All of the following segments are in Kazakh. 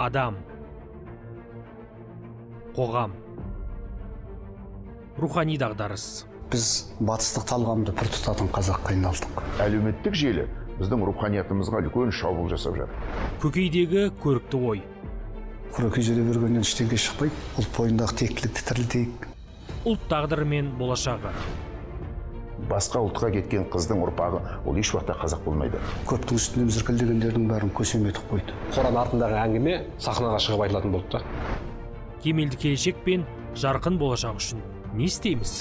адам қоғам рухани дағдарыс біз батыстық талғамды пір тұтатын қазаққа айналдық әлеуметтік желі біздің руханиятымызға үлкен шабуыл жасап жатыр көкейдегі көрікті ой күрекей жүре бергеннен ештеңе шықпайды ұлт бойындағы тектілікті тірілтейік ұлт тағдыры мен болашағы басқа ұлтқа кеткен қыздың ұрпағы ол еш уақытта қазақ болмайды көптің үстінен зіркілдегендердің бәрін көсем етіп қойды қораның артындағы әңгіме сахнаға шығып айтылатын болды да кемелді келешек пен жарқын болашақ үшін не істейміз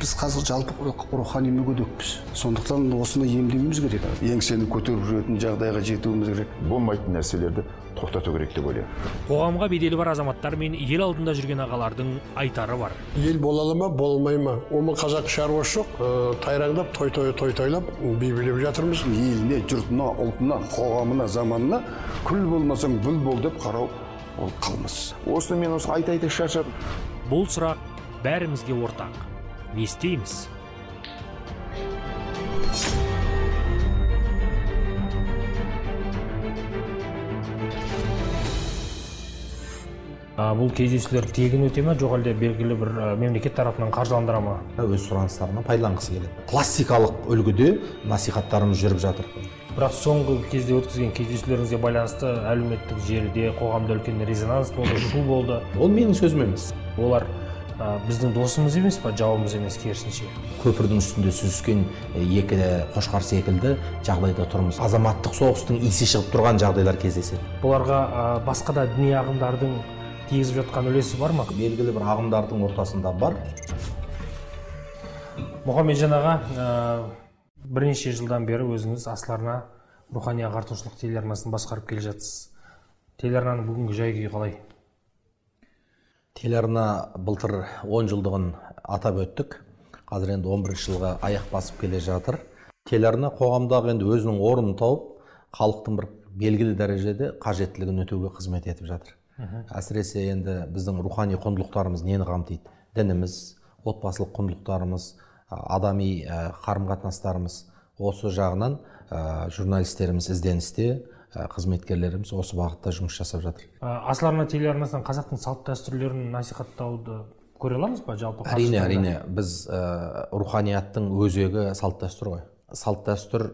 біз қазір жалпы рухани мүгедекпіз сондықтан осыны емдеуіміз керек еңсені көтеріп жүретін жағдайға жетуіміз керек болмайтын нәрселерді тоқтату керек деп ойлаймын қоғамға беделі бар азаматтар мен ел алдында жүрген ағалардың айтары бар ел бола ала ма болмай ма оның қазақ шаруасы жоқ э, тайраңдап той той той тойлап би билеп жатырмыз еліне жұртына ұлтына қоғамына заманына күл болмасаң бүл бол деп қарау ол қылмыс осыны мен осы айта айта шаршадым бұл сұрақ бәрімізге ортақ не а, бұл кездесулер тегін өте ма жоқ әлде белгілі бір мемлекет тарапынан қаржыландыра ма өз сұраныстарына пайдаланғысы келеді классикалық үлгіде насихаттарымыз жүріп жатыр бірақ соңғы кезде өткізген кездесулеріңізге байланысты әлеуметтік жерде қоғамда үлкен резонанс болды шу болды ол менің сөзім емес олар біздің досымыз емес па жауымыз емес керісінше көпірдің үстінде сүзіскен екі қошқар секілді жағдайда тұрмыз азаматтық соғыстың иісі шығып тұрған жағдайлар кездеседі бұларға ә, басқа да діни ағымдардың тигізіп жатқан үлесі бар ма белгілі бір ағымдардың ортасында бар мұхамеджан аға ә, бірнеше жылдан бері өзіңіз асларына рухани ағартушылық телеарнасын басқарып келе жатсыз телеарнаның бүгінгі жай күйі қалай телеарна былтыр 10 жылдығын атап өттік қазір енді 11 жылға аяқ басып келе жатыр телеарна қоғамдағы енді өзінің орнын тауып халықтың бір белгілі дәрежеде қажеттілігін өтеуге қызмет етіп жатыр Үху. әсіресе енді біздің рухани құндылықтарымыз нені қамтиды дініміз отбасылық құндылықтарымыз адами қарым қатынастарымыз осы жағынан журналистеріміз ізденісте Ә, қызметкерлеріміз осы бағытта жұмыс жасап жатыр ә, асыл арна телеарнасынан қазақтың салт дәстүрлерін насихаттауды көре аламыз ба жалпы әрине әрине біз ә, руханияттың өзегі салт дәстүр ғой салт дәстүр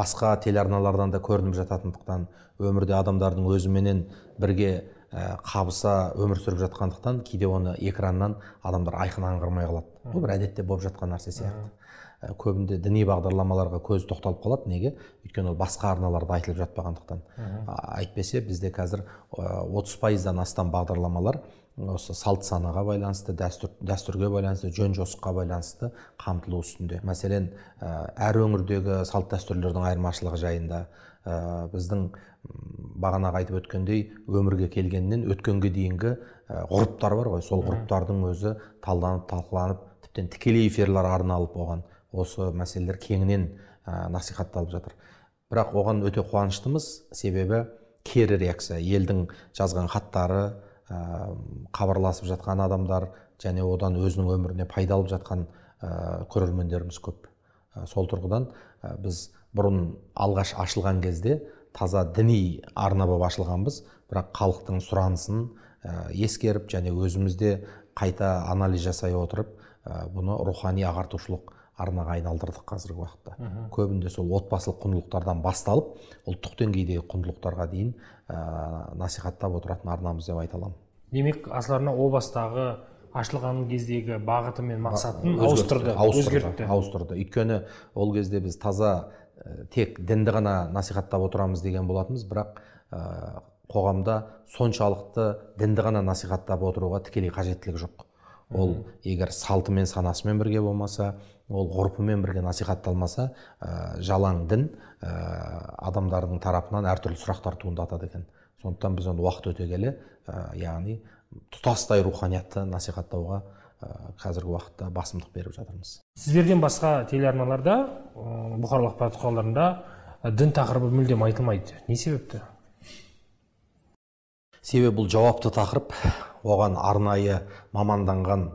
басқа телеарналардан да көрініп жататындықтан өмірде адамдардың өзіменен бірге ә, қабыса өмір сүріп жатқандықтан кейде оны экраннан адамдар айқын аңғармай қалады бұл бір әдетте болып жатқан нәрсе сияқты Э, көбінде діни бағдарламаларға көз тоқталып қалады неге өйткені ол басқа арналарда айтылып жатпағандықтан әйтпесе бізде қазір отыз пайыздан астам бағдарламалар осы салт санаға байланысты дәстүр дәстүрге байланысты жөн жосыққа байланысты қамтылу үстінде мәселен э, әр өңірдегі салт дәстүрлердің айырмашылығы жайында э, біздің бағанағы айтып өткендей өмірге келгеннен өткенге дейінгі ғұрыптар бар ғой сол ғұрыптардың өзі талданып талқыланып тіптен тікелей эфирлер арналып оған осы мәселелер кеңінен ә, насихатталып жатыр бірақ оған өте қуаныштымыз себебі кері реакция елдің жазған хаттары ә, жатқан адамдар және одан өзінің өміріне пайда алып жатқан ә, көрермендеріміз көп ә, сол тұрғыдан біз бұрын алғаш ашылған кезде таза діни арна болып ашылғанбыз бірақ халықтың сұранысын ескеріп және өзімізде қайта анализ жасай отырып ә, бұны рухани ағартушылық арнаға айналдырдық қазіргі уақытта көбінде сол отбасылық құндылықтардан басталып ұлттық деңгейдегі құндылықтарға дейін ә, насихаттап отыратын арнамыз деп айта аламын демек асыл арна о бастағы ашылған кездегі бағыты мен мақсатын ауыстырды өзгертті ауыстырды өйткені ол кезде біз таза тек дінді ғана насихаттап отырамыз деген болатынбыз бірақ ә, қоғамда соншалықты дінді ғана насихаттап отыруға тікелей қажеттілік жоқ ол егер салтымен санасымен бірге болмаса ол ғұрпымен бірге насихатталмаса ә, э, жалаң дін ә, э, адамдардың тарапынан әртүрлі сұрақтар туындатады екен сондықтан біз оны уақыт өте келе ә, яғни тұтастай руханиятты насихаттауға қазіргі уақытта басымдық беріп жатырмыз сіздерден басқа телеарналарда ә, бұқаралық ақпарат құралдарында ә, дін тақырыбы мүлдем айтылмайды не себепті себебі бұл жауапты тақырып оған арнайы маманданған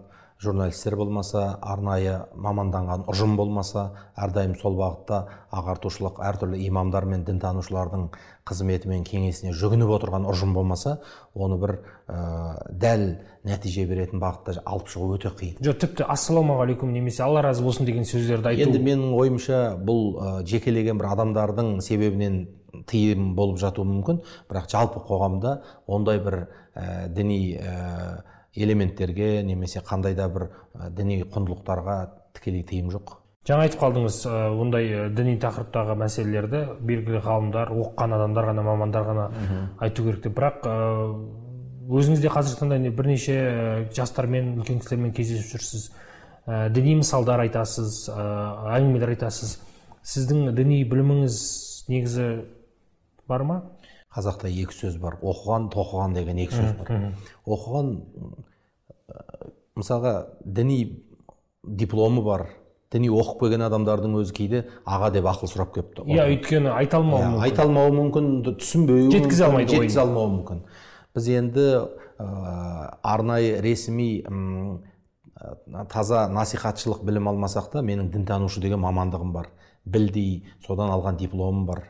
журналистер болмаса арнайы маманданған ұжым болмаса әрдайым сол бағытта ағартушылық әртүрлі имамдар мен дінтанушылардың қызметі мен кеңесіне жүгініп отырған ұжым болмаса оны бір э, дәл нәтиже беретін бағытта алып шығу өте қиын жоқ тіпті ассалаумағалейкум немесе алла разы болсын деген сөздерді айту енді менің ойымша бұл ә, жекелеген бір адамдардың себебінен тыйым болып жатуы мүмкін бірақ жалпы қоғамда ондай бір э, діни элементтерге немесе қандай да бір діни құндылықтарға тікелей тыйым жоқ жаңа айтып қалдыңыз ондай діни тақырыптағы мәселелерді белгілі ғалымдар оқыған адамдар ғана мамандар ғана айту керек деп бірақ өзіңіз де қазіргі таңда бірнеше жастармен үлкен кісілермен кездесіп жүрсіз діни мысалдар айтасыз әңгімелер айтасыз сіздің діни біліміңіз негізі бар ма қазақта екі сөз бар оқыған тоқыған деген екі сөз бар оқыған мысалға діни дипломы бар діни оқып келген адамдардың өзі кейде аға деп ақыл сұрап келіпті иә өйткені айта алмауы иә, мүмкін айта алмауы мүмкін түсінбеуі жеткізе алмайды жеткізе алмауы мүмкін біз енді ә, арнайы ресми таза насихатшылық білім алмасақ та менің дінтанушы деген мамандығым бар білдей содан алған дипломым бар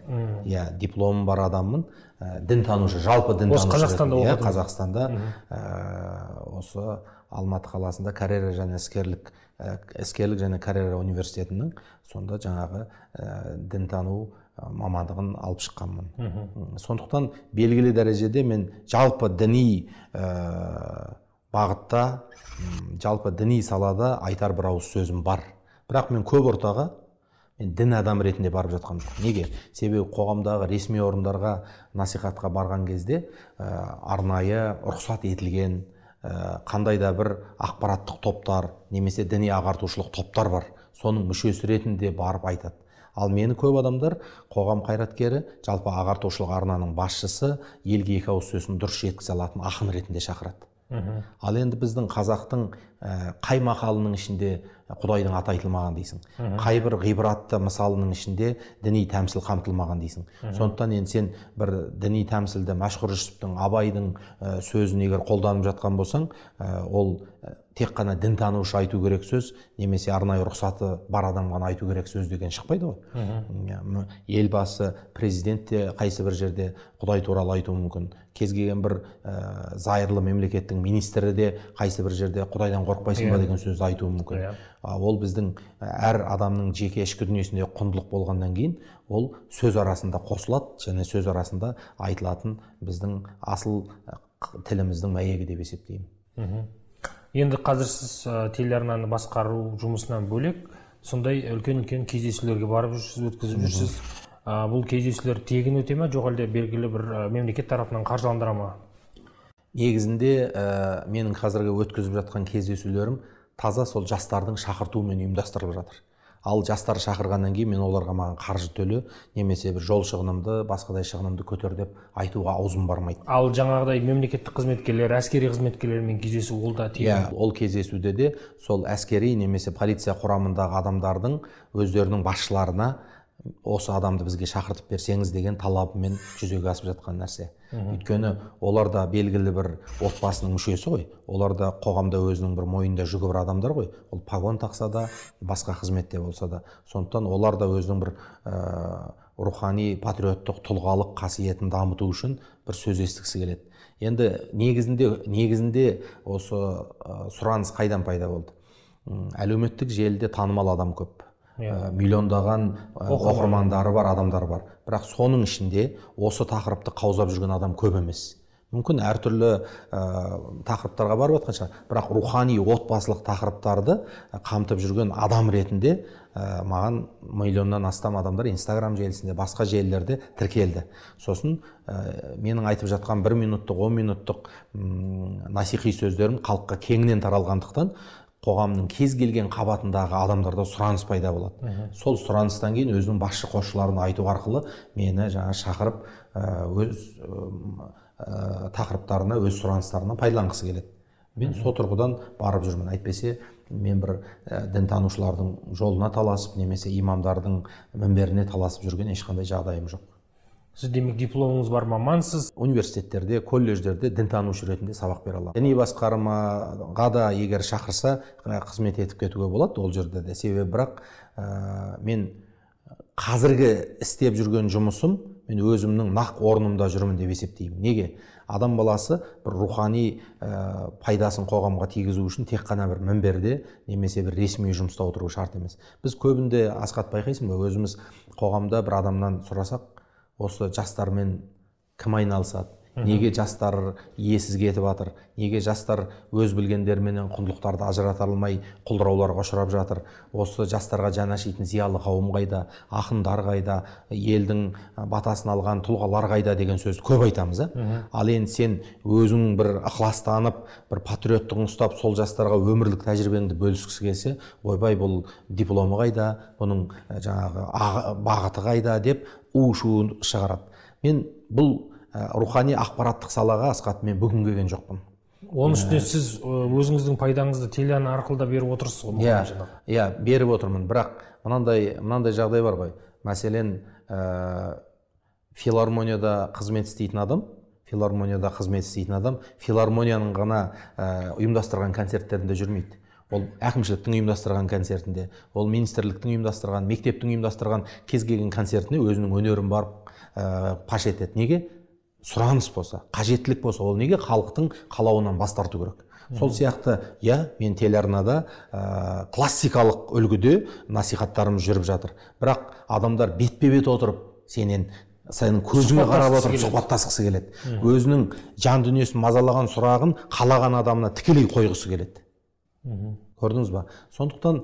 иә дипломым бар адаммын ә, дінтанушы жалпы дін осы қазақстанда иә, қазақстанда ә, осы алматы қаласында карьера және іскерлік ә, іскерлік және карьера университетінің сонда жаңағы ә, дінтану ә, мамандығын алып шыққанмын сондықтан белгілі дәрежеде мен жалпы діни бағытта жалпы діни салада айтар бір ауыз сөзім бар бірақ мен көп ортаға мен дін адам ретінде барып жатқан жоқпын неге себебі қоғамдағы ресми орындарға насихатқа барған кезде ә, арнайы рұқсат етілген ә, қандай да бір ақпараттық топтар немесе діни ағартушылық топтар бар соның мүшесі ретінде барып айтады ал мені көп адамдар қоғам қайраткері жалпы ағартушылық арнаның басшысы елге екі ауыз сөзін дұрыс жеткізе алатын ақын ретінде шақырады Үху. ал енді біздің қазақтың э, қай мақалының ішінде құдайдың аты айтылмаған дейсің қай бір ғибратты мысалының ішінде діни тәмсіл қамтылмаған дейсің сондықтан енді сен бір діни тәмсілді мәшһүр жүсіптің абайдың сөзін егер қолданып жатқан болсаң ол тек қана дінтанушы айту керек сөз немесе арнайы рұқсаты бар адам ғана айту керек сөз деген шықпайды ғой иә, елбасы президент те қайсы бір жерде құдай туралы айтуы мүмкін кез келген бір ә, зайырлы мемлекеттің министрі де қайсы бір жерде құдайдан қорықпайсың ба иә. деген сөз айтуы мүмкін иә. ол біздің ә, әр адамның жеке ішкі дүниесінде құндылық болғаннан кейін ол сөз арасында қосылады және сөз арасында айтылатын біздің асыл ә, тіліміздің мәйегі деп есептеймін енді қазір сіз ә, телеарнаны басқару жұмысынан бөлек сондай үлкен үлкен кездесулерге барып жүрсіз өткізіп жүрсіз бұл кездесулер тегін өте ме жоқ әлде белгілі бір мемлекет тарапынан қаржыландыра ма негізінде менің қазіргі өткізіп жатқан кездесулерім таза сол жастардың шақыртуымен ұйымдастырылып жатыр ал жастар шақырғаннан кейін мен оларға маған қаржы төле немесе бір жол шығынымды басқадай шығынымды көтер деп айтуға аузым бармайды ал жаңағыдай мемлекеттік қызметкерлер әскери қызметкерлермен кездесу ол да тиімді иә, yeah, ол кездесуде де сол әскери немесе полиция құрамындағы адамдардың өздерінің басшыларына осы адамды бізге шақыртып берсеңіз деген талабымен жүзеге асып жатқан нәрсе өйткені олар да белгілі бір отбасының мүшесі ғой олар да қоғамда өзінің бір мойнында жүгі бар адамдар ғой ол погон тақса да басқа қызметте болса да сондықтан олар да өзінің бір ә, рухани патриоттық тұлғалық қасиетін дамыту үшін бір сөз естігісі келеді енді негізінде негізінде осы ә, сұраныс қайдан пайда болды әлеуметтік желіде танымал адам көп ә, миллиондаған ә, оқырмандары бар адамдар бар бірақ соның ішінде осы тақырыпты қаузап жүрген адам көп емес мүмкін әртүрлі ә, тақырыптарға барып жатқан шығар бірақ рухани отбасылық тақырыптарды қамтып жүрген адам ретінде маған миллионнан астам адамдар инстаграм желісінде басқа желілерде тіркелді сосын менің айтып жатқан бір минуттық он минуттық насихи сөздерім халыққа кеңінен таралғандықтан қоғамның кез келген қабатындағы адамдарда сұраныс пайда болады Үху. сол сұраныстан кейін өзінің басшы қосшыларын айту арқылы мені жаңа шақырып өз ә, тақырыптарына өз сұраныстарына пайдаланғысы келеді мен сол тұрғыдан барып жүрмін әйтпесе мен бір ә, дінтанушылардың жолына таласып немесе имамдардың мінберіне таласып жүрген ешқандай жағдайым жоқ сіз демек дипломыңыз бар мамансыз университеттерде колледждерде дінтанушы ретінде сабақ бере аламын діни басқармаға да егер шақырса қызмет етіп кетуге болады ол жерде де себебі бірақ ә, мен қазіргі істеп жүрген жұмысым мен өзімнің нақ орнымда жүрмін деп есептеймін неге адам баласы бір рухани ә, пайдасын қоғамға тигізу үшін тек қана бір мінберде немесе бір ресми жұмыста отыру шарт емес біз көбінде асхат байқайсың ба өзіміз қоғамда бір адамнан сұрасақ осы жастармен кім айналысады неге жастар иесіз кетіп жатыр неге жастар өз білгендеріменен құндылықтарды ажырата алмай құлдырауларға ұшырап жатыр осы жастарға жаны ашитын зиялы қауым қайда ақындар қайда елдің батасын алған тұлғалар қайда деген сөзді көп айтамыз ә? ал енді сен өзің бір ықыластанып бір патриоттығын ұстап сол жастарға өмірлік тәжірибеңді бөліскісі келсе ойбай бұл дипломы қайда бұның жаңағы бағыты қайда деп у шығарады мен бұл Э, рухани ақпараттық салаға асхат мен бүгін келген жоқпын оның үстіне сіз э, өзіңіздің пайдаңызды телеарна арқылы да беріп отырсыз ғой иә иә беріп отырмын бірақ мынандай мынандай жағдай бар ғой мәселен ә, филармонияда қызмет істейтін адам филармонияда қызмет істейтін адам филармонияның ғана ә, ұйымдастырған концерттерінде жүрмейді ол әкімшіліктің ұйымдастырған концертінде ол министрліктің ұйымдастырған мектептің ұйымдастырған кез келген концертіне өзінің өнерін барып ә, паш етеді неге сұраныс болса қажеттілік болса ол неге халықтың қалауынан бас тарту керек сол сияқты иә мен телеарнада ә, классикалық үлгіде насихаттарым жүріп жатыр бірақ адамдар бетпе бет отырып сенен сенің көзіңе қарап отырып сұхбаттасқысы келеді өзінің жан дүниесін мазалаған сұрағын қалаған адамына тікелей қойғысы келеді көрдіңіз ба сондықтан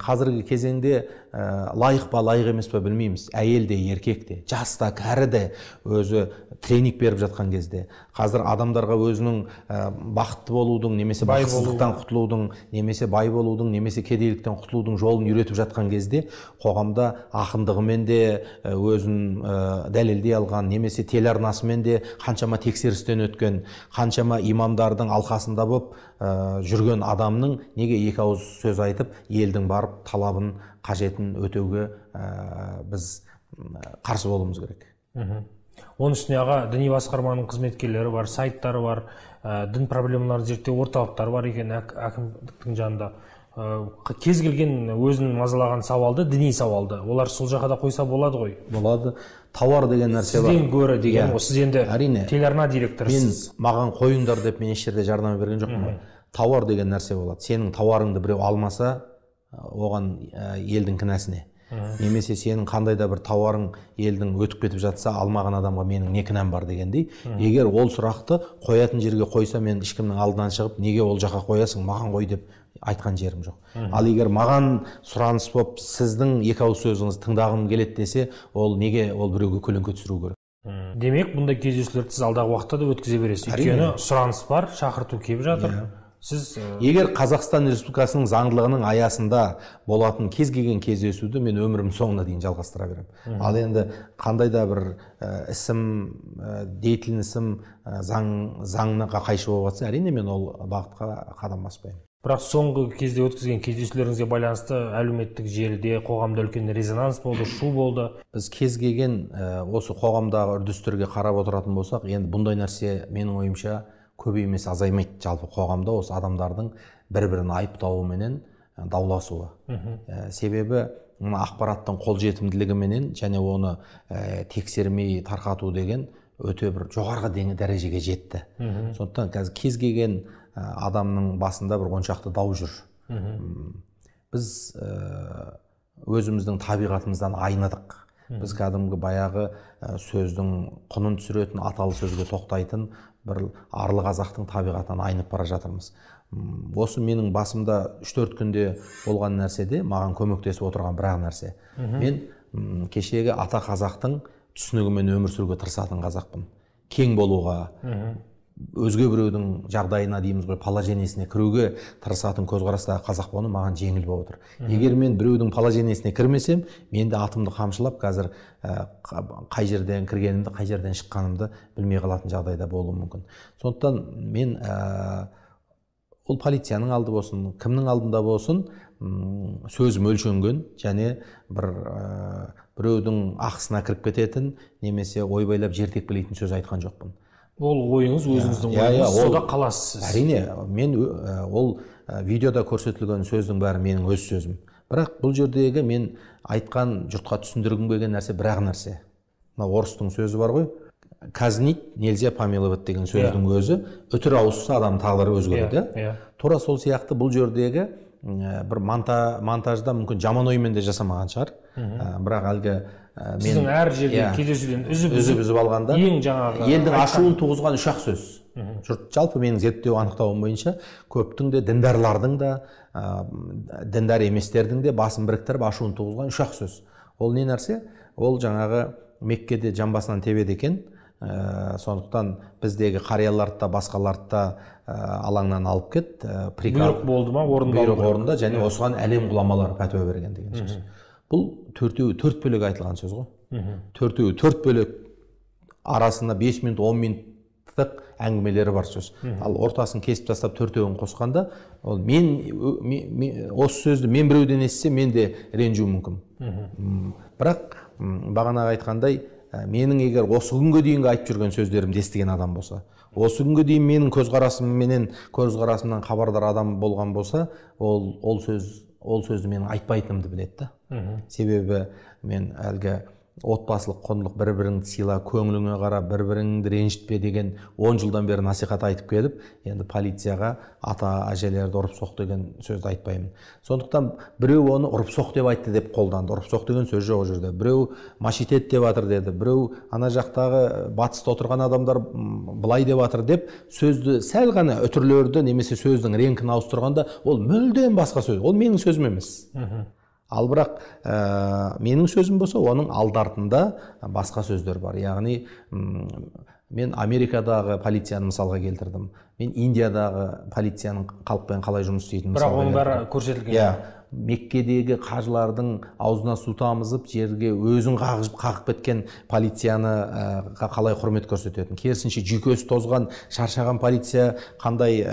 қазіргі кезеңде ә, лайық па лайық емес па білмейміз әйел де еркек те жас та кәрі де өзі тренинг беріп жатқан кезде қазір адамдарға өзінің ә, бақытты болудың немесе бақытсыздықтан құтылудың немесе бай болудың немесе кедейліктен құтылудың жолын үйретіп жатқан кезде қоғамда ақындығымен де э, өзін ә, дәлелдей алған немесе телеарнасымен де қаншама тексерістен өткен қаншама имамдардың алқасында болып ә, жүрген адамның неге екі ауыз сөз айтып елдің барып талабын қажетін өтеуге ә, біз қарсы болуымыз керек оның үстіне аға діни басқарманың қызметкерлері бар сайттары бар ә, дін проблемаларын зерттеу орталықтары бар екен әкімдіктің жанында ә, кез келген өзін мазалаған сауалды діни сауалды олар сол жаққа да қойса болады ғой болады тауар деген нәрсе бар гөрі деген иә. сіз енді әрине телеарна директорысыз мен маған қойыңдар деп мен еш жерде жарнама берген жоқпын ғой тауар деген нәрсе болады сенің тауарыңды біреу алмаса оған елдің кінәсіне немесе сенің қандай да бір тауарың елдің өтіп кетіп жатса алмаған адамға менің не кінәм бар дегендей егер ол сұрақты қоятын жерге қойса мен ешкімнің алдынан шығып неге ол жаққа қоясың маған қой деп айтқан жерім жоқ ал егер маған сұраныс болып сіздің екі ауыз сөзіңізді тыңдағым келеді десе ол неге ол біреуге көлеңке түсіру керек демек бұндай кездесулерді сіз алдағы уақытта да өткізе бересіз өйткені сұраныс бар шақырту келіп жатыр yeah иә сіз э, егер қазақстан республикасының заңдылығының аясында болатын кез келген кездесуді мен өмірім соңына дейін жалғастыра беремін ал енді қандай да бір ә, ісім ә, ісім ә, заң заңға қайшы болып жатса әрине мен ол бағытқа қадам баспаймын бірақ соңғы кезде өткізген кездесулеріңізге байланысты әлеуметтік желіде қоғамда үлкен резонанс болды шу болды біз кез келген осы қоғамдағы үрдістерге қарап отыратын болсақ енді бұндай нәрсе менің ойымша көп емес азаймайды жалпы қоғамда осы адамдардың бір бірін айыптауы менен дауласуы ә, себебі мына ақпараттың қолжетімділігіменен және оны ә, тексермей тарқату деген өте бір жоғарғы дәрежеге жетті сондықтан қазір кез келген адамның басында бір оншақты дау жүр біз өзіміздің табиғатымыздан айныдық біз кәдімгі баяғы сөздің құнын түсіретін аталы сөзге тоқтайтын бір арлы қазақтың табиғатынан айнып бара жатырмыз осы менің басымда үш 4 күнде болған нәрседе маған көмектесіп отырған бір ақ нәрсе мен кешегі ата қазақтың түсінігімен өмір сүруге тырысатын қазақпын кең болуға өзге біреудің жағдайына дейміз ғой положениесіне кіруге тырысатын көзқарастағы қазақ болу маған жеңіл болып отыр егер мен біреудің положениесіне кірмесем мен де атымды қамшылап қазір ә, қай жерден кіргенімді қай жерден шыққанымды білмей қалатын жағдайда болуы мүмкін сондықтан мен ә, ол полицияның алды болсын кімнің алдында болсын сөзім өлшенген және бір ә, біреудің ақысына кіріп кететін немесе ойбайлап жер тепкілейтін сөз айтқан жоқпын ол ойыңыз өзіңіздің yeah, ойыңыз yeah, yeah, сода қаласыз сіз әрине мен э, ол э, видеода көрсетілген сөздің бәрі менің өз сөзім бірақ бұл жердегі мен айтқан жұртқа түсіндіргім келген нәрсе бір ақ нәрсе мына орыстың сөзі бар ғой казнить нельзя помиловать деген сөздің иә. өзі үтір ауысса адам тағдыры өзгереді иә, иә тура сол сияқты бұл жердегі э, бір монта, монтажда мүмкін жаман оймен де жасамаған шығар -hmm. бірақ әлгі ә, мен, сіздің әр жерде yeah, иә. кездесуден үзіп үзіп үзіп алғанда ең жаңағы елдің ашуын туғызған үш ақ сөз жұрт жалпы менің зерттеу анықтауым бойынша көптің де діндарлардың да ә, діндар еместердің де басын біріктіріп ашуын туғызған үш ақ сөз ол не нәрсе ол жаңағы меккеде жамбасынан тебеді екен ә, сондықтан біздегі қарияларды да басқаларды да ә, алаңнан алып кет ә, бұйрық болды ма орындалды бұйрық орында және осыған әлем ғұламалары пәтуа берген деген сөз бұл төртеуі төрт бөлек айтылған сөз ғой төртеуі төрт бөлек арасында бес минут он минуттық әңгімелері бар сөз ал ортасын кесіп тастап төртеуін қосқанда ол мен, осы сөзді мен біреуден естісем мен де ренжуім мүмкін бірақ бағанағы айтқандай ә, менің егер осы күнге дейінгі айтып жүрген сөздерімді естіген адам болса осы күнге дейін менің көзқарасымменен көзқарасымнан хабардар адам болған болса ол ол сөз ол сөзді мен айтпайтынымды біледі да себебі мен әлгі отбасылық құндылық бір біріңді сыйла көңіліңе қара бір біріңді ренжітпе деген он жылдан бері насихат айтып келіп енді полицияға ата әжелерді ұрып соқ деген сөзді айтпаймын сондықтан біреу оны ұрып соқ деп айтты деп қолданды ұрып соқ деген сөз жоқ ол жерде біреу машитет деп жатыр деді біреу ана жақтағы батыста отырған адамдар былай деп жатыр деп сөзді сәл ғана үтірлерді немесе сөздің реңкін ауыстырғанда ол мүлдем басқа сөз ол менің сөзім емес ал бірақ ә, менің сөзім болса оның алды басқа сөздер бар яғни мен америкадағы полицияны мысалға келтірдім мен индиядағы полицияның халықпен қалай жұмыс істейтінін бірақ оның бәрі көрсетілген иә меккедегі қажылардың аузына су тамызып жерге өзін қағып, қағып кеткен полицияны ә, қалай құрмет көрсететін керісінше жүйкесі тозған шаршаған полиция қандай ә,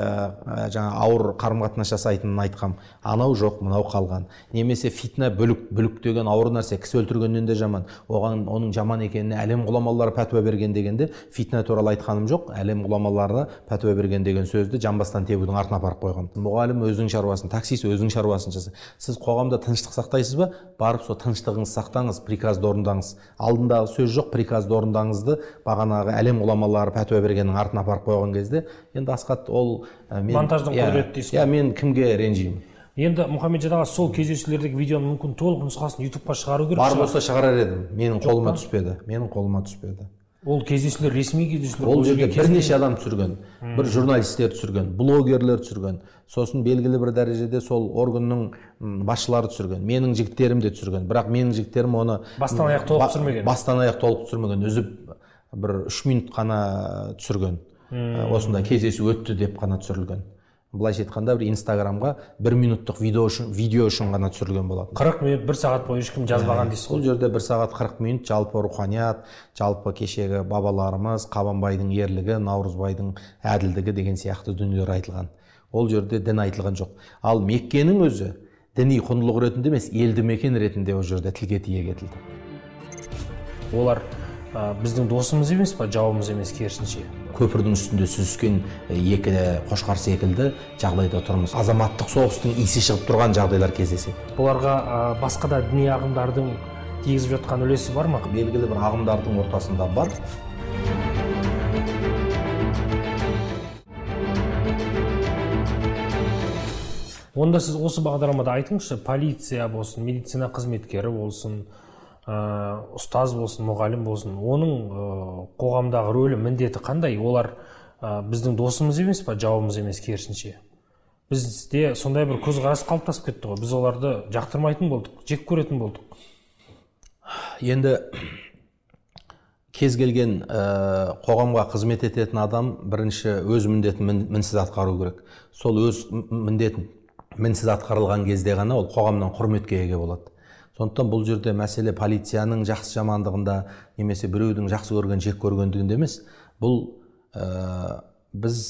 ә жаңа ауыр қарым қатынас жасайтынын айтқам анау жоқ мынау қалған немесе фитна бүлік бүлік деген ауыр нәрсе кісі өлтіргеннен де жаман оған оның жаман екеніне әлем ғұламалары пәтуа берген дегенде фитна туралы айтқаным жоқ әлем ғұламалары пәтуа берген деген сөзді жамбастан тебудің артына апарып қойған мұғалім өзінің шаруасын таксист өзінің шаруасын жаса сіз қоғамда тыныштық сақтайсыз ба барып сол тыныштығыңызды сақтаңыз приказды орындаңыз алдындағы сөз жоқ приказды орындаңызды бағанағы әлем ғұламалары пәтуа бергеннің артына апарып қойған кезде енді асхат ол мен, монтаждың иә, құдіреті дейсіз иә мен кімге ренжимін енді мұхаммеджан аға сол кездесулердегі видеоның мүмкін толық нұсқасын ютубқа шығару керек бар болса шығарар едім менің қолыма түспеді менің қолыма түспеді ол кездесулер ресми кездесулер ол жерге бірнеше адам түсірген бір журналистер түсірген блогерлер түсірген сосын белгілі бір дәрежеде сол органның басшылары түсірген менің жігіттерім де түсірген бірақ менің жігіттерім оны бастан аяқ толық түсірмеген бастан аяқ толық түсірмеген үзіп бір үш минут қана түсірген осында осындай кездесу өтті деп қана түсірілген былайша айтқанда бір инстаграмға бір минуттық видео үшін видео үшін ғана түсірілген болатын қырық минут бір сағат бойы ешкім жазбаған ә, дейсіз ғой жерде бір сағат қырық минут жалпы руханият жалпы кешегі бабаларымыз қабанбайдың ерлігі наурызбайдың әділдігі деген сияқты дүниелер айтылған ол жерде дін айтылған жоқ ал меккенің өзі діни құндылық ретінде емес елді мекен ретінде ол жерде тілге тиек етілді олар ә, біздің досымыз емес па жауымыз емес керісінше көпірдің үстінде сүзіскен екі қошқар секілді жағдайда тұрмыз азаматтық соғыстың иісі шығып тұрған жағдайлар кездеседі бұларға ә, басқа да діни ағымдардың тигізіп жатқан үлесі бар ма белгілі бір ағымдардың ортасында бар онда сіз осы бағдарламада айтыңызшы полиция болсын медицина қызметкері болсын Ә, ұстаз болсын мұғалім болсын оның ә, қоғамдағы рөлі міндеті қандай олар ә, біздің досымыз емес па жауымыз емес керісінше бізде сондай бір көзқарас қалыптасып кетті ғой біз оларды жақтырмайтын болдық жек көретін болдық енді кез келген қоғамға қызмет ететін адам бірінші өз міндетін мін, мінсіз атқару керек сол өз міндетін мінсіз атқарылған кезде ғана ол қоғамнан құрметке болады сондықтан бұл жерде мәселе полицияның жақсы жамандығында немесе біреудің жақсы көрген жек көргендігінде емес бұл ә, біз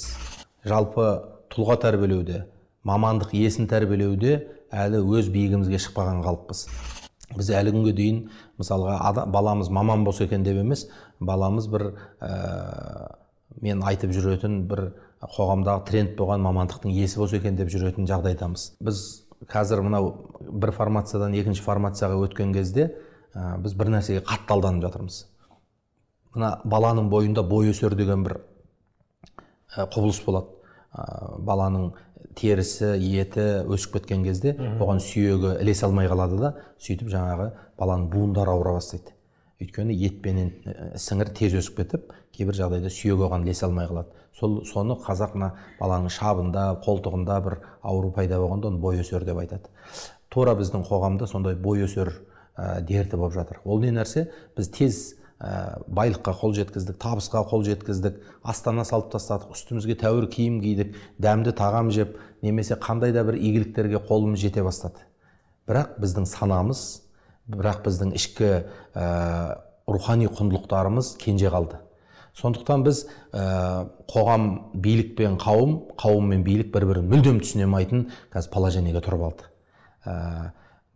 жалпы тұлға тәрбиелеуде мамандық иесін тәрбиелеуде әлі өз биігімізге шықпаған халықпыз біз әлі күнге дейін мысалға баламыз маман болса екен деп емес баламыз бір ә, мен айтып жүретін бір қоғамдағы тренд болған мамандықтың иесі болса екен деп жүретін жағдайдамыз біз қазір мынау бір формациядан екінші формацияға өткен кезде біз бір нәрсеге қатты алданып жатырмыз мына баланың бойында бой өсер деген бір құбылыс болады баланың терісі еті өсіп кеткен кезде оған сүйегі ілесе алмай қалады да сөйтіп жаңағы баланың буындары ауыра бастайды өйткені етпенен э, сіңір тез өсіп кетіп кейбір жағдайда сүйегі оған ілесе алмай қалады сол соны қазақ мына баланың шабында қолтығында бір ауру пайда болғанда оны бой өсер деп айтады тура біздің қоғамда сондай бой өсер ә, дерті болып жатыр ол не нәрсе біз тез ә, байлыққа қол жеткіздік табысқа қол жеткіздік астана салып тастадық үстімізге тәуір киім кидік дәмді тағам жеп немесе қандай да бір игіліктерге қолымыз жете бастады бірақ біздің санамыз бірақ біздің ішкі ә, рухани құндылықтарымыз кенже қалды сондықтан біз ә, қоғам билік пен қауым қауым мен билік бір бірін мүлдем түсіне алмайтын қазір положениеге тұрып алды ә,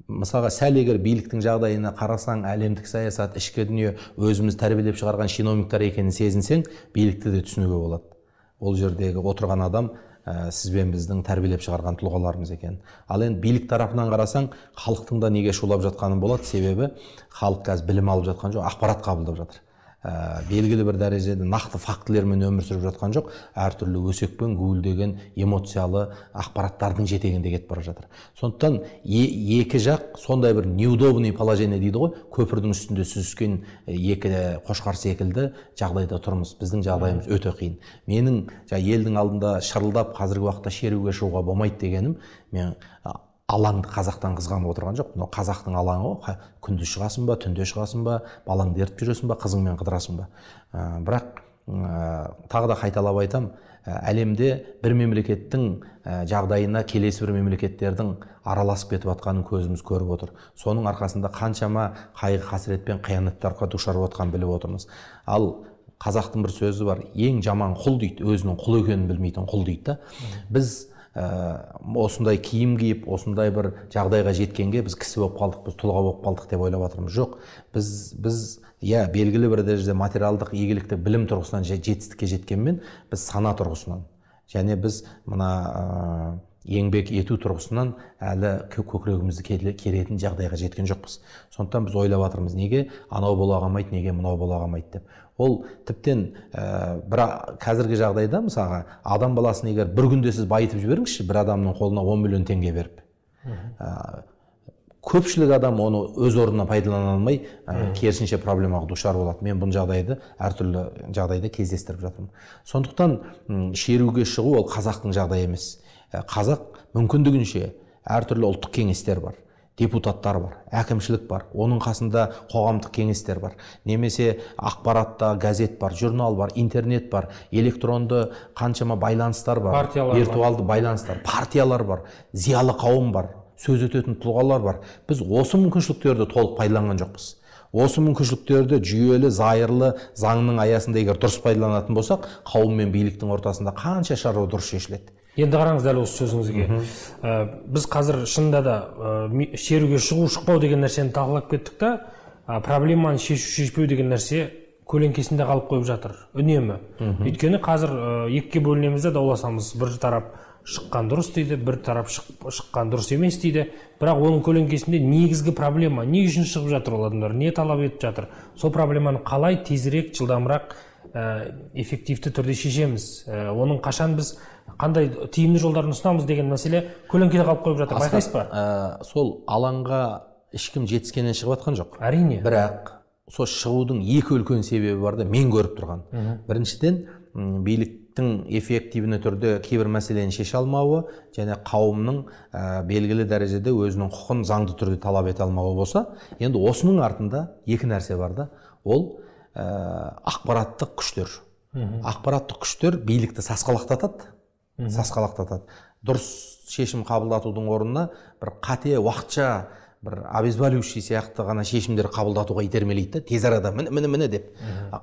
мысалға сәл егер биліктің жағдайына қарасаң әлемдік саясат ішкі дүние өзіміз тәрбиелеп шығарған чиновниктер екенін сезінсең билікті де түсінуге болады ол жердегі отырған адам ә, сіз бен біздің тәрбиелеп шығарған тұлғаларымыз екен ал енді билік тарапынан қарасаң халықтың да неге шулап жатқаны болады себебі халық қазір білім алып жатқан жоқ ақпарат қабылдап жатыр ә, белгілі бір дәрежеде нақты фактілермен өмір сүріп жатқан жоқ әртүрлі өсекпен гуілдеген эмоциялы ақпараттардың жетегінде кетіп бара жатыр сондықтан екі жақ сондай бір неудобный положение дейді ғой көпірдің үстінде сүзіскен екі қошқар секілді жағдайда тұрмыз біздің жағдайымыз өте қиын менің елдің алдында шырылдап қазіргі уақытта шеруге шығуға болмайды дегенім мен алаңды қазақтан қызғанып отырған жоқ мынау қазақтың алаңы ғой күндіз шығасың ба түнде шығасың ба балаңды ертіп жүресің ба қызыңмен қыдырасың ба ә, бірақ ә, тағы да қайталап айтам ә, әлемде бір мемлекеттің ә, жағдайына келесі бір мемлекеттердің араласып кетіп жатқанын көзіміз көріп отыр соның арқасында қаншама қайғы қасірет қиянаттарға душар болып біліп отырмыз ал қазақтың бір сөзі бар ең жаман құл дейді өзінің құл екенін білмейтін құл дейді да біз Э, осындай киім киіп осындай бір жағдайға жеткенге біз кісі болып қалдық біз тұлға болып қалдық деп ойлап жатырмыз жоқ біз біз иә белгілі бір дәрежеде материалдық игілікті білім тұрғысынан жетістікке жеткенмен біз сана тұрғысынан және біз мына еңбек ету тұрғысынан әлі көкірегімізді керетін жағдайға жеткен жоқпыз сондықтан біз ойлап жатырмыз неге анау бола қалмайды неге мынау бола қалмайды деп ол тіптен ә, бір қазіргі жағдайда мысалға адам баласын егер бір күнде сіз байытып жіберіңізші бір адамның қолына 10 миллион теңге беріп ә, көпшілік адам оны өз орнына пайдалана алмай ә, керісінше проблемаға душар болады мен бұл жағдайды әртүрлі жағдайда кездестіріп жатырмын сондықтан шеруге шығу ол қазақтың жағдайы емес Ә, қазақ мүмкіндігінше әртүрлі ұлттық кеңестер бар депутаттар бар әкімшілік бар оның қасында қоғамдық кеңестер бар немесе ақпаратта газет бар журнал бар интернет бар электронды қаншама байланыстар бар партиялар виртуалды байланыстар партиялар бар зиялы қауым бар сөз өтетін тұлғалар бар біз осы мүмкіншіліктерді толық пайдаланған жоқпыз осы мүмкіншіліктерді жүйелі зайырлы заңның аясында егер дұрыс пайдаланатын болсақ қауым мен биліктің ортасында қанша шаруа дұрыс шешіледі енді қараңыз дәл осы сөзіңізге э, біз қазір шынында да ә, шеруге шығу шықпау деген нәрсені талқылап кеттік та ә, проблеманы шешу шешпеу деген нәрсе көлеңкесінде қалып қойып жатыр үнемі өйткені қазір ә, екіге бөлінеміз де дауласамыз бір тарап шыққан дұрыс дейді бір тарап шыққан дұрыс емес дейді бірақ оның көлеңкесінде негізгі проблема не үшін шығып жатыр ол адамдар не талап етіп жатыр сол проблеманы қалай тезірек жылдамырақ Э, эффективті түрде шешеміз э, оның қашан біз қандай тиімді жолдарын ұсынамыз деген мәселе көлеңкеде қалып қойып жатыр байқайсыз ба ә, сол алаңға ешкім жетіскеннен шығып жатқан жоқ әрине бірақ сол шығудың екі үлкен себебі бар да мен көріп тұрған біріншіден биліктің эффективні түрде кейбір мәселені шеше алмауы және қауымның белгілі дәрежеде өзінің құқын заңды түрде талап ете алмауы болса енді осының артында екі нәрсе бар да ол Э, ақпараттық күштер ақпараттық күштер билікті сасқалақтатады сасқалақтатады дұрыс шешім қабылдатудың орнына бір қате уақытша бір обезболивающий сияқты ғана шешімдер қабылдатуға итермелейді да тез арада міне міне міне деп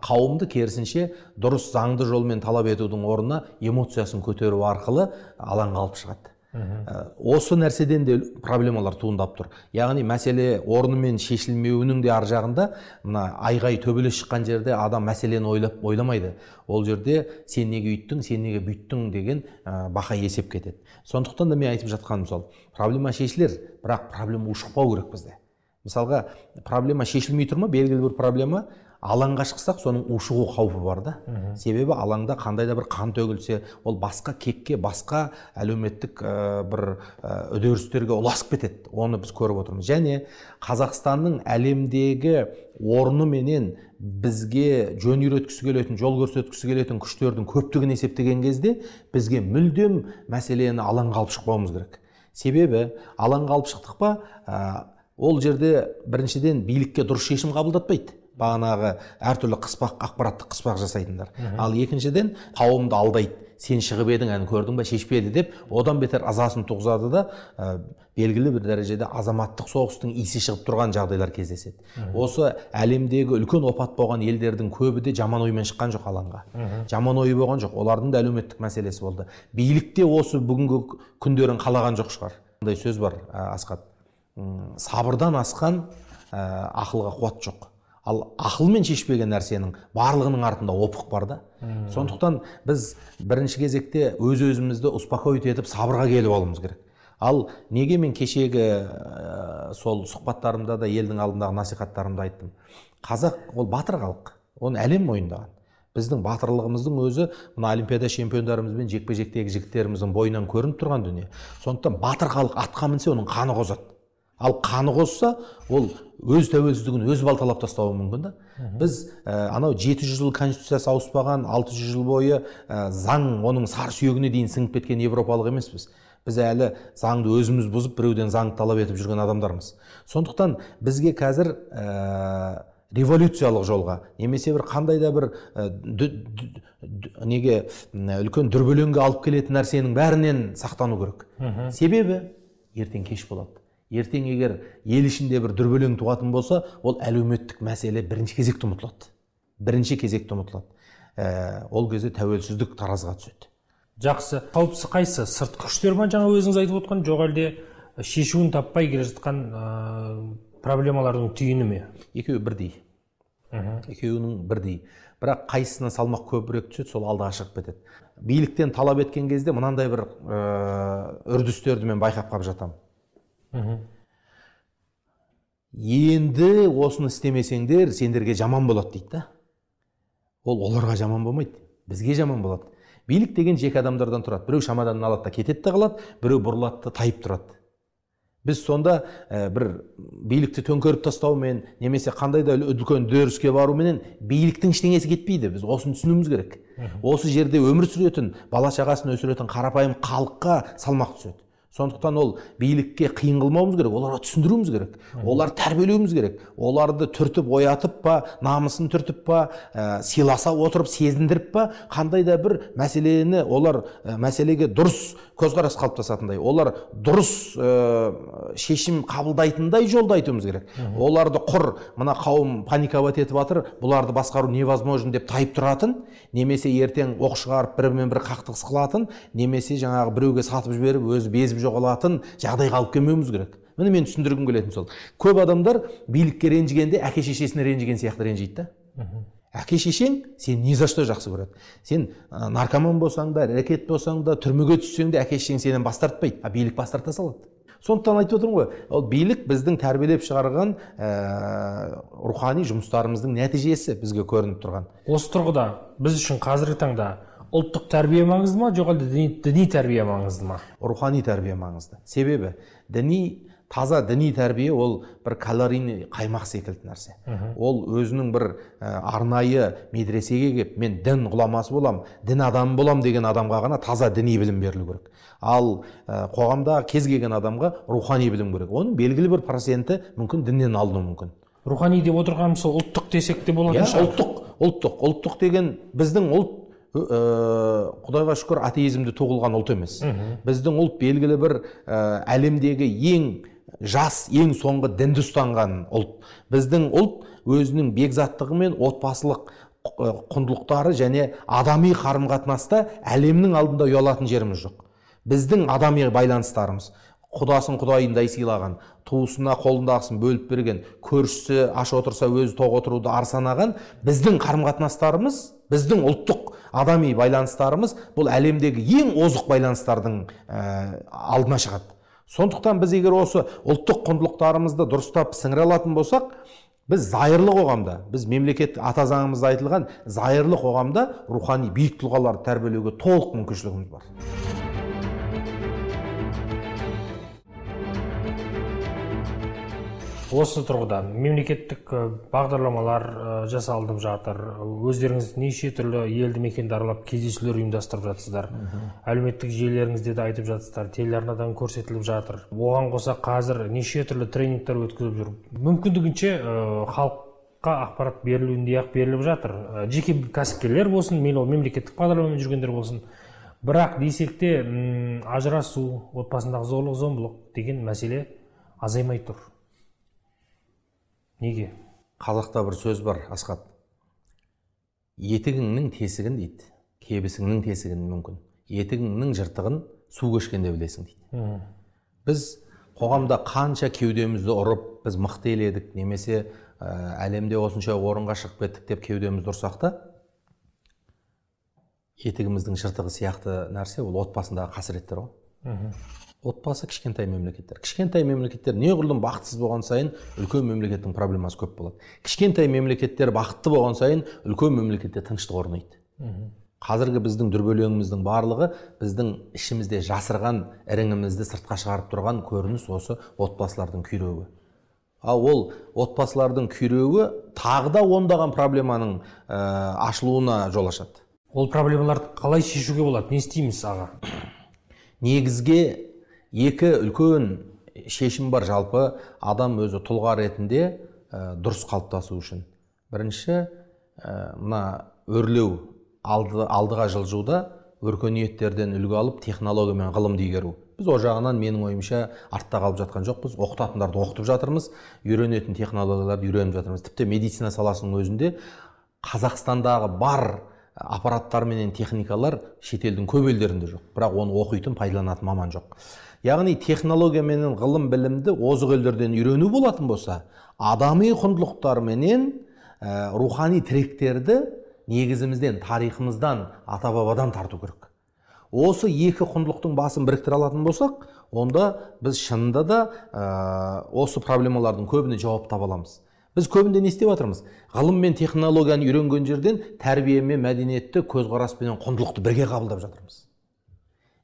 қауымды керісінше дұрыс заңды жолмен талап етудің орнына эмоциясын көтеру арқылы алаңға алып шығады Э, осы нәрседен де проблемалар туындап тұр яғни мәселе орнымен шешілмеуінің де ар жағында мына айғай төбелес шыққан жерде адам мәселені ойлап ойламайды ол жерде сен неге үйттің сен неге бүйттің деген ә, есеп кетеді сондықтан да мен айтып жатқаным сол проблема шешілер бірақ проблема ушықпау керек бізде мысалға проблема шешілмей тұр ма белгілі бір проблема алаңға шықсақ соның ушығу қаупі бар да себебі алаңда қандай да бір қан төгілсе ол басқа кекке басқа әлеуметтік ә, бір э, үдерістерге ұласып кетеді оны біз көріп отырмыз және қазақстанның әлемдегі орны менен бізге жөн үйреткісі келетін жол көрсеткісі келетін күштердің көптігін есептеген кезде бізге мүлдем мәселені алаңға алып шықпауымыз керек себебі алаңға алып шықтық па ә, ол жерде біріншіден билікке дұрыс шешім қабылдатпайды бағанағы әртүрлі қыспақ ақпараттық қыспақ жасайтындар Үху. ал екіншіден қауымды алдайды сен шығып едің әні көрдің ба шешпеді деп одан бетер азасын туғызады да ә, белгілі бір дәрежеде азаматтық соғыстың иісі шығып тұрған жағдайлар кездеседі Үху. осы әлемдегі үлкен опат болған елдердің көбі де жаман оймен шыққан жоқ алаңға жаман ойы болған жоқ олардың да әлеуметтік мәселесі болды билікте осы бүгінгі күндерін қалаған жоқ шығар мындай сөз бар ә, асхат сабырдан асқан ә, ақылға қуат жоқ ал ақылмен шешпеген нәрсенің барлығының артында опық бар да сондықтан біз бірінші кезекте өз өзімізді успокоить етіп сабырға келіп алуымыз керек ал неге мен кешегі ә, сол сұхбаттарымда да елдің алдындағы насихаттарымда айттым қазақ ол батыр халық оны әлем мойындаған біздің батырлығымыздың өзі мына олимпиада чемпиондарымызбен жекпе жектегі жігіттеріміздің бойынан көрініп тұрған дүние сондықтан батыр халық атқа мінсе оның қаны қозады ал қаны қосса ол өз тәуелсіздігін өз балталап тастауы мүмкін да біз ә, анау 700 жыл конституциясы ауыспаған 600 жыл бойы заң оның сар сүйегіне дейін сіңіп кеткен европалық емеспіз біз әлі заңды өзіміз бұзып біреуден заңды талап етіп жүрген адамдармыз сондықтан бізге қазір ә, революциялық жолға немесе бір қандай да бір неге үлкен дүрбелеңге алып келетін нәрсенің бәрінен сақтану керек себебі ертең кеш болады ертең егер ел ішінде бір дүрбелең туатын болса ол әлеуметтік мәселе бірінші кезекте ұмытылады бірінші кезекте ұмытылады ә, ол кезде тәуелсіздік таразға түседі жақсы қауіптісі қайсы сыртқы күштер ма жаңа өзіңіз айтып отқан жоқ әлде э, шешуін таппай келе жатқан ә, проблемалардың түйіні ме екеуі бірдей екеуінің бірдей бірақ қайсысына салмақ көбірек түседі сол алдыға шығып кетеді биліктен талап еткен кезде мынандай бір ә, үрдістерді мен байқап қалып жатамын енді осыны істемесеңдер сендерге жаман болады дейді да ол оларға жаман болмайды бізге жаман болады билік деген жеке адамдардан тұрады біреу шамадан алады да кетеді де қалады біреу бұрылады да тайып тұрады біз сонда ә, бір билікті төңкеріп тастаумен немесе қандай да үлкен үдеріске баруменен биліктің ештеңесі кетпейді біз осыны түсінуіміз керек осы жерде өмір сүретін бала шағасын өсіретін қарапайым халыққа салмақ түседі сондықтан ол билікке қиын қылмауымыз керек оларға түсіндіруіміз керек олар тәрбиелеуіміз керек оларды түртіп оятып па намысын түртіп па ә, сыйласа отырып сезіндіріп па қандай да бір мәселені олар ә, мәселеге дұрыс көзқарас қалыптасатындай олар дұрыс ә, шешім қабылдайтындай жолды айтуымыз керек оларды құр мына қауым паниковать етіп жатыр бұларды басқару невозможно деп тайып тұратын немесе ертең оқ шығарып бірімен бірі қақтығыс қылатын немесе жаңағы біреуге сатып жіберіп өзі безіп жоғалатын жағдайға алып келмеуіміз керек міне мен түсіндіргім келетін сол көп адамдар билікке ренжігенде әке шешесіне ренжіген сияқты ренжиді да әке шешең сені не за что жақсы көреді сен ә, наркоман болсаң да әрекет болсаң да түрмеге түссең де әке шешең сенен бас тартпайды а билік бас тарта салады сондықтан айтып отырмын ғой ол билік біздің тәрбиелеп шығарған ә, рухани жұмыстарымыздың нәтижесі бізге көрініп тұрған осы тұрғыда біз үшін қазіргі таңда ұлттық тәрбие маңызды ма жоқ әлде діни, діни тәрбие маңызды ма рухани тәрбие маңызды себебі діни таза діни тәрбие ол бір калорийный қаймақ секілді нәрсе ол өзінің бір арнайы медресеге келіп мен дін ғұламасы боламын дін адамы боламын деген адамға ғана таза діни білім берілу керек ал қоғамда кез келген адамға рухани білім керек оның белгілі бір проценті мүмкін діннен алынуы мүмкін рухани деп отырғанымыз сол ұлттық десек те болатын ұлттық ұлттық ұлттық деген біздің ұлт Э, құдайға шүкір атеизмді тоғылған ұлт емес біздің ұлт белгілі бір э, әлемдегі ең жас ең соңғы дінді ұстанған ұлт біздің ұлт өзінің бекзаттығы мен отбасылық э, құндылықтары және адами қарым қатынаста әлемнің алдында ұялатын жеріміз жоқ біздің адами байланыстарымыз құдасын құдайындай сыйлаған туысына қолындағысын бөліп берген көршісі аш отырса өзі тоқ отыруды ар санаған біздің қарым қатынастарымыз біздің ұлттық адами байланыстарымыз бұл әлемдегі ең озық байланыстардың ә, алдына шығады сондықтан біз егер осы ұлттық құндылықтарымызды дұрыстап сіңіре алатын болсақ біз зайырлы қоғамда біз мемлекет ата заңымызда айтылған зайырлы қоғамда рухани биік тұлғаларды тәрбиелеуге толық мүмкіншілігіміз бар осы тұрғыда мемлекеттік бағдарламалар жасалынып жатыр өздеріңіз неше түрлі елді мекенді аралап кездесулер ұйымдастырып жатсыздар әлеуметтік желілеріңізде де айтып жатсыздар телеарнадан көрсетіліп жатыр оған қоса қазір неше түрлі тренингтер өткізіп жүр мүмкіндігінше халыққа ақпарат берілуіндей ақ беріліп жатыр жеке кәсіпкерлер болсын мейлі ол мемлекеттік бағдарламамен жүргендер болсын бірақ десек те ажырасу отбасындағы зорлық зомбылық деген мәселе азаймай тұр неге қазақта бір сөз бар асхат етігіңнің тесігін дейді кебісіңнің тесігін мүмкін етігіңнің жыртығын су көшкенде білесің дейді біз қоғамда қанша кеудемізді ұрып біз мықты едік немесе ә, әлемде осынша орынға шығып кеттік деп кеудемізді ұрсақ та етігіміздің жыртығы сияқты нәрсе ол отбасындағы қасіреттер ғой отбасы кішкентай мемлекеттер кішкентай мемлекеттер неғұрлым бақытсыз болған сайын үлкен мемлекеттің проблемасы көп болады кішкентай мемлекеттер бақытты болған сайын үлкен мемлекетте тыныштық орнайды қазіргі біздің дүрбелеңіміздің барлығы біздің ішімізде жасырған іріңімізді сыртқа шығарып тұрған көрініс осы отбасылардың күйреуі ал ол отбасылардың күйреуі тағы да ондаған проблеманың ә, ашылуына жол ашады ол проблемаларды қалай шешуге болады не істейміз аға негізге екі үлкен шешім бар жалпы адам өзі тұлға ретінде ә, дұрыс қалыптасу үшін бірінші ә, мына өрлеу алдыға жылжуда өркениеттерден үлгі алып технология мен ғылымды игеру біз ол жағынан менің ойымша артта қалып жатқан жоқпыз оқытатындарды оқытып жатырмыз үйренетін технологияларды үйреніп жатырмыз тіпті медицина саласының өзінде қазақстандағы бар аппараттар менен техникалар шетелдің көп елдерінде жоқ бірақ оны оқитын пайдаланатын маман жоқ яғни технология менен ғылым білімді озық елдерден үйрену болатын болса адами құндылықтар менен ә, рухани тіректерді негізімізден тарихымыздан ата бабадан тарту керек осы екі құндылықтың басын біріктіре алатын болсақ онда біз шынында да ә, осы проблемалардың көбіне жауап таба аламыз біз көбінде не істеп жатырмыз ғылым мен технологияны үйренген жерден тәрбие мен мәдениетті көзқарас құндылықты бірге қабылдап жатырмыз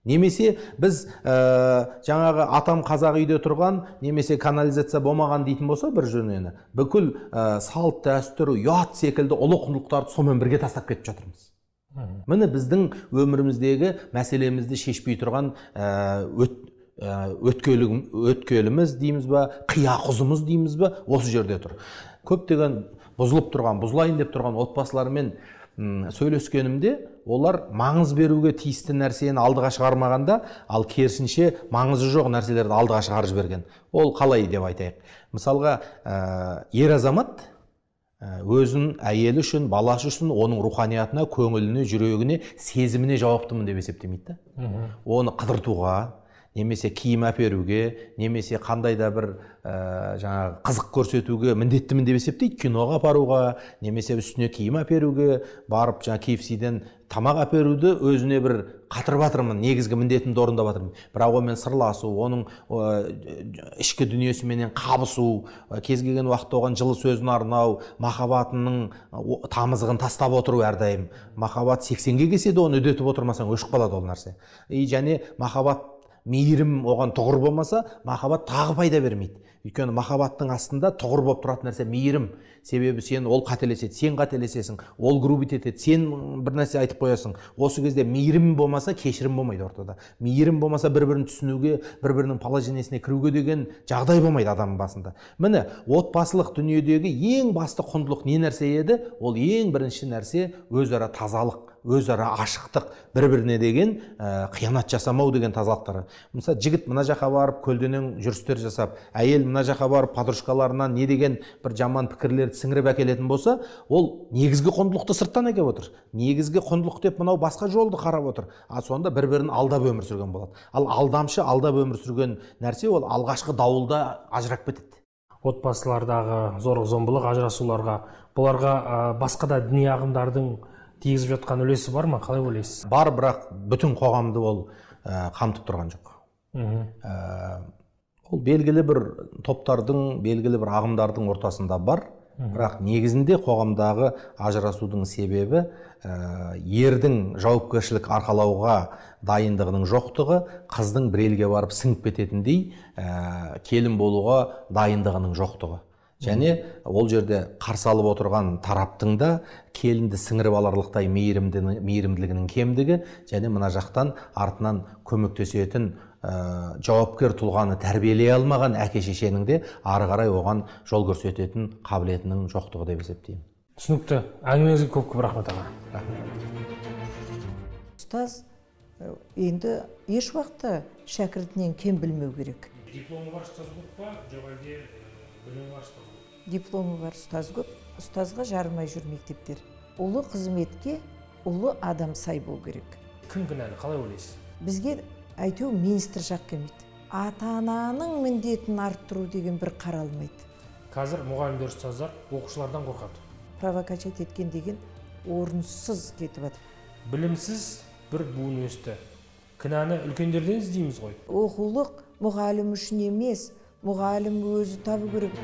немесе біз ә, жаңағы атам қазақ үйде тұрған немесе канализация болмаған дейтін болса бір жөнені бүкіл ә, салт дәстүр ұят секілді ұлы құндылықтарды сонымен бірге тастап кетіп жатырмыз міне біздің өміріміздегі мәселемізді шешпей тұрған ә, өт, өткеліміз дейміз ба құзымыз дейміз ба осы жерде тұр көптеген бұзылып тұрған бұзылайын деп тұрған отбасылармен сөйлескенімде олар маңыз беруге тиісті нәрсені алдыға шығармағанда ал керісінше маңызы жоқ нәрселерді алдыға шығарып жіберген ол қалай деп айтайық мысалға ә, ер азамат ә, өзін әйелі үшін баласы үшін оның руханиятына көңіліне жүрегіне сезіміне жауаптымын деп есептемейді да оны қыдыртуға немесе киім әперуге немесе қандай да бір ә, жаңағы қызық көрсетуге міндеттімін деп есептейді киноға апаруға немесе үстіне киім әперуге барып жаңағы kfc тамақ әперуді өзіне бір қатырып жатырмын негізгі міндетімді орындап жатырмын бірақ онымен сырласу оның ішкі дүниесіменен қабысу ә, кез келген уақытта оған жылы сөзін арнау махаббатының тамызығын тастап отыру әрдайым махаббат сексенге келсе де оны үдетіп отырмасаң өшіп қалады ол нәрсе и және махаббат мейірім оған тұғыр болмаса махаббат тағы пайда бермейді өйткені махаббаттың астында тұғыр болып тұратын нәрсе мейірім себебі сен ол қателеседі сен қателесесің ол грубить етеді сен бір нәрсе айтып қоясың осы кезде мейірім болмаса кешірім болмайды ортада мейірім болмаса бір бірін түсінуге бір бірінің положениесіне кіруге деген жағдай болмайды адамның басында міне отбасылық дүниедегі ең басты құндылық не нәрсе еді ол ең бірінші нәрсе өзара тазалық өзара ашықтық бір біріне деген ә, қиянат жасамау деген тазалықтары мысалы жігіт мына жаққа барып көлденең жүрістер жасап әйел мына жаққа барып подружкаларынан не деген бір жаман пікірлерді сіңіріп әкелетін болса ол негізгі құндылықты сырттан әкеліп отыр негізгі құндылық деп мынау басқа жолды қарап отыр а сонда бір бірін алдап өмір сүрген болады ал алдамшы алдап өмір сүрген нәрсе ол алғашқы дауылда ажырап кетеді отбасылардағы зорлық зомбылық ажырасуларға бұларға ә, басқа да діни ағымдардың тигізіп жатқан үлесі бар ма қалай ойлайсыз бар бірақ бүтін қоғамды ол ә, қамтып тұрған жоқ ә, ол белгілі бір топтардың белгілі бір ағымдардың ортасында бар бірақ негізінде қоғамдағы ажырасудың себебі ә, ердің жауапкершілік арқалауға дайындығының жоқтығы қыздың бір елге барып сіңіп кететіндей ә, келін болуға дайындығының жоқтығы және ол жерде қарсы алып отырған тараптың да келінді сіңіріп аларлықтай мейірімділігінің кемдігі және мына жақтан артынан көмектесетін ә, жауапкер тұлғаны тәрбиелей алмаған әке шешенің де ары қарай оған жол көрсететін қабілетінің жоқтығы деп есептеймін түсінікті әңгімеңізге көп көп рахмет аға ұстаз э, енді еш уақытта шәкіртінен кем білмеу керек дипломы бар ұстаз болып па жоқ әлде э, білімі бар дипломы бар ұстаз көп ұстазға жарымай жүр мектептер ұлы қызметке ұлы адам сай болу керек кім кінәлі қалай ойлайсыз бізге әйтеуір министр жақ келмейді ата ананың міндетін арттыру деген бір қаралмайды қазір мұғалімдер ұстаздар оқушылардан қорқады провокачать еткен деген орынсыз кетіп жатыр білімсіз бір буын өсті кінәні үлкендерден іздейміз ғой оқулық мұғалім үшін емес мұғалім өзі табу керек